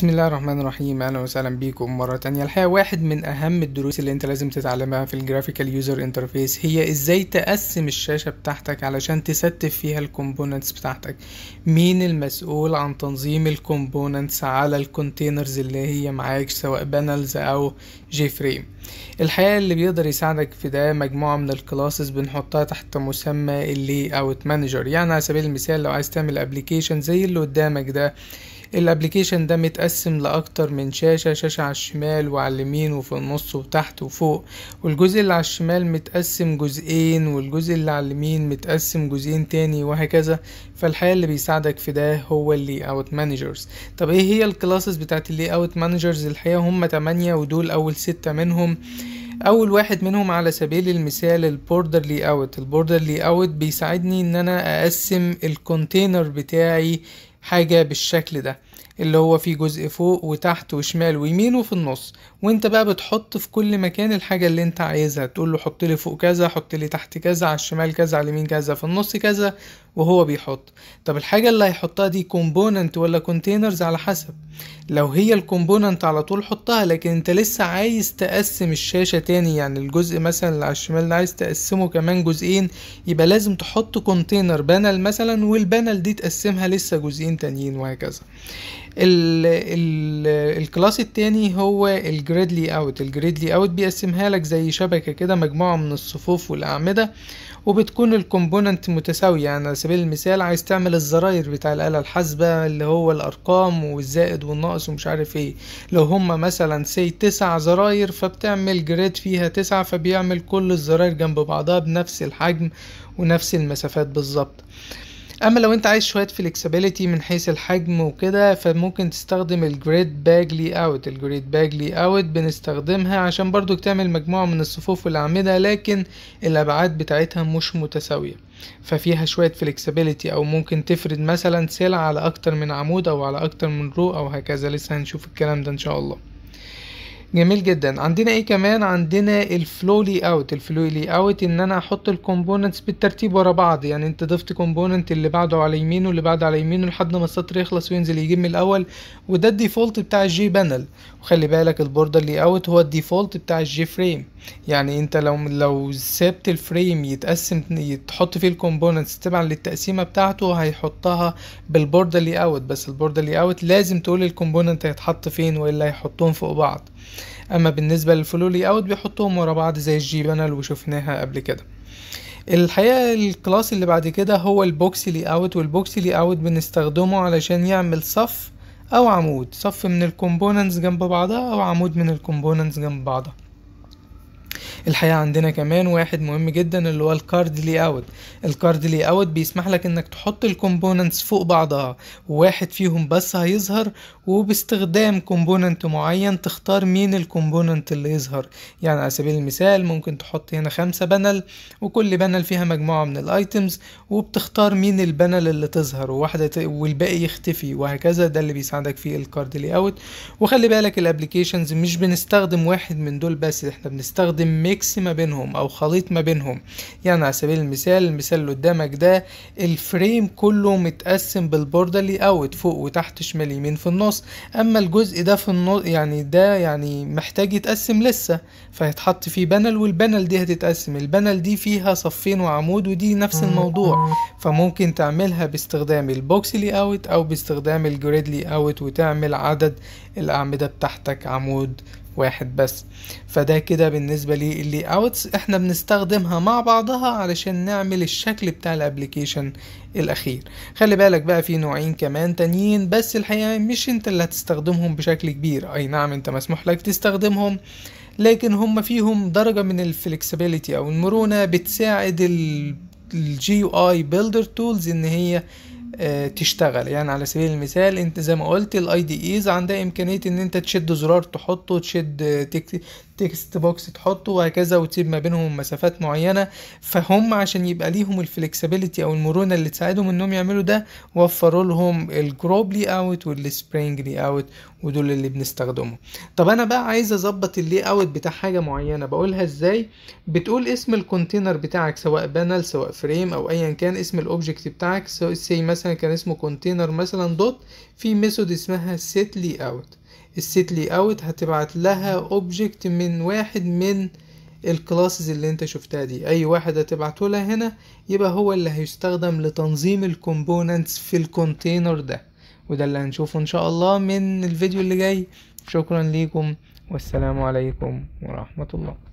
بسم الله الرحمن الرحيم اهلا وسهلا بيكم مره تانية الحقيقه واحد من اهم الدروس اللي انت لازم تتعلمها في الجرافيكال يوزر انترفيس هي ازاي تقسم الشاشه بتاعتك علشان تستف فيها الكومبوننتس بتاعتك مين المسؤول عن تنظيم الكومبوننتس على الكونتينرز اللي هي معاك سواء بانلز او جي فريم الحقيقه اللي بيقدر يساعدك في ده مجموعه من الكلاسز بنحطها تحت مسمى اللي اوت مانجر يعني على سبيل المثال لو عايز تعمل ابلكيشن زي اللي قدامك ده الابليكيشن ده متقسم لاكتر من شاشة شاشة على الشمال وعلى اليمين وفي النص وتحت وفوق والجزء اللي على الشمال متقسم جزئين والجزء اللي على اليمين متقسم جزئين تاني وهكذا فالحقيقة اللي بيساعدك في ده هو اللي اوت مانجرز طب ايه هي الكلاسز بتاعت اللي اوت مانجرز الحقيقة هم 8 ودول اول ستة منهم اول واحد منهم على سبيل المثال البوردر لي اوت البوردر لي اوت بيساعدني ان انا اقسم الكونتينر بتاعي حاجة بالشكل ده اللي هو فيه جزء فوق وتحت وشمال ويمين وفي النص وانت بقى بتحط في كل مكان الحاجة اللي انت عايزها تقول له حط لي فوق كذا حط لي تحت كذا على الشمال كذا على اليمين كذا في النص كذا وهو بيحط طب الحاجة اللي هيحطها دي كومبوننت ولا كونتينرز على حسب لو هي الكومبوننت على طول حطها لكن انت لسه عايز تقسم الشاشة تاني يعني الجزء مثلا اللي على الشمال اللي عايز تقسمه كمان جزئين يبقى لازم تحط كونتينر بانل مثلا والبانل دي تقسمها لسه جزئين تانيين وهكذا الكلاس التاني هو الجريدلي اوت الجريدلي اوت بيقسمها لك زي شبكة كده مجموعة من الصفوف والأعمدة وبتكون الكومبوننت متساوية يعني على سبيل المثال عايز تعمل الزراير بتاع الآلة الحاسبة اللي هو الأرقام والزائد والناقص ومش عارف ايه لو هما مثلا سي تسع زراير فبتعمل جريد فيها تسعة فبيعمل كل الزراير جنب بعضها بنفس الحجم ونفس المسافات بالظبط اما لو انت عايز شويه فلكسبيليتي من حيث الحجم وكده فممكن تستخدم الجريد باج لي اوت الجريد باج لي اوت بنستخدمها عشان برضو تعمل مجموعه من الصفوف والاعمده لكن الابعاد بتاعتها مش متساويه ففيها شويه فلكسبيليتي او ممكن تفرد مثلا سلعه على اكتر من عمود او على اكتر من رو او هكذا لسه هنشوف الكلام ده ان شاء الله جميل جدا عندنا ايه كمان عندنا الفلو لي اوت الفلو لي اوت ان انا احط الكومبوننتس بالترتيب ورا بعض يعني انت ضفت كومبوننت اللي بعده على يمينه واللي بعده على يمينه لحد ما السطر يخلص وينزل يجيب من الاول وده الديفولت بتاع الجي بانل وخلي بالك البوردر لي اوت هو الديفولت بتاع الجي فريم يعني انت لو لو سبت الفريم يتقسم يتحط فيه الكومبوننتس تبعا للتقسيمه بتاعته هيحطها بالبوردر لي اوت بس البوردر لي اوت لازم تقول الكومبوننت هيتحط فين والا هيحطهم فوق بعض اما بالنسبه للفلولي اوت بيحطهم ورا بعض زي الجي بانل وشفناها قبل كده الحقيقه الكلاس اللي بعد كده هو البوكسلي اوت والبوكسلي اوت بنستخدمه علشان يعمل صف او عمود صف من الكومبوننتس جنب بعضها او عمود من الكومبوننتس جنب بعضها الحقيقه عندنا كمان واحد مهم جدا اللي هو الكارد لي اوت الكارد لي اوت بيسمح لك انك تحط الكومبوننتس فوق بعضها وواحد فيهم بس هيظهر وباستخدام كومبوننت معين تختار مين الكومبوننت اللي يظهر يعني على سبيل المثال ممكن تحط هنا خمسة بانل وكل بانل فيها مجموعة من الايتمز وبتختار مين البانل اللي تظهر وواحدة والباقي يختفي وهكذا ده اللي بيساعدك في الكارد لي اوت وخلي بالك الابليكيشنز مش بنستخدم واحد من دول بس احنا بنستخدم ميكس ما بينهم او خليط ما بينهم يعني على سبيل المثال المثال اللي قدامك ده الفريم كله متقسم بالبوردة لي اوت فوق وتحت شمال يمين في النص اما الجزء ده في النص يعني ده يعني محتاج يتقسم لسه فهيتحط فيه بانل والبانل دي هتتقسم البانل دي فيها صفين وعمود ودي نفس الموضوع فممكن تعملها باستخدام البوكس لي اوت او باستخدام الجريد لي اوت وتعمل عدد الاعمدة بتاعتك عمود واحد بس فده كده بالنسبة لي اللي اوتس احنا بنستخدمها مع بعضها علشان نعمل الشكل بتاع الابليكيشن الاخير خلي بالك بقى في نوعين كمان تانيين بس الحقيقة مش انت اللي هتستخدمهم بشكل كبير اي نعم انت مسموح لك تستخدمهم لكن هم فيهم درجة من الفلكسبيليتي او المرونة بتساعد الجي يو اي بيلدر تولز ان هي آه، تشتغل يعني على سبيل المثال انت زي ما قلت الاي دي ايز عندها امكانيه ان انت تشد زرار تحطه تشد تكست بوكس تحطه وهكذا وتسيب ما بينهم مسافات معينه فهم عشان يبقى ليهم الفلكسبيليتي او المرونه اللي تساعدهم انهم يعملوا ده وفروا لهم الجروب لي اوت والسبرينج لي اوت ودول اللي بنستخدمهم طب انا بقى عايز اظبط اللي اوت بتاع حاجه معينه بقولها ازاي بتقول اسم الكونتينر بتاعك سواء بانل سواء فريم او ايا كان اسم الاوبجكت بتاعك سي مثلا مثلا كان اسمه كونتينر مثلا دوت في ميثود اسمها سيت لي اوت الست لي اوت هتبعت لها اوبجكت من واحد من الكلاسز اللي انت شفتها دي اي واحد هتبعته لها هنا يبقى هو اللي هيستخدم لتنظيم الكومبوننتس في الكونتينر ده وده اللي هنشوفه ان شاء الله من الفيديو اللي جاي شكرا ليكم والسلام عليكم ورحمة الله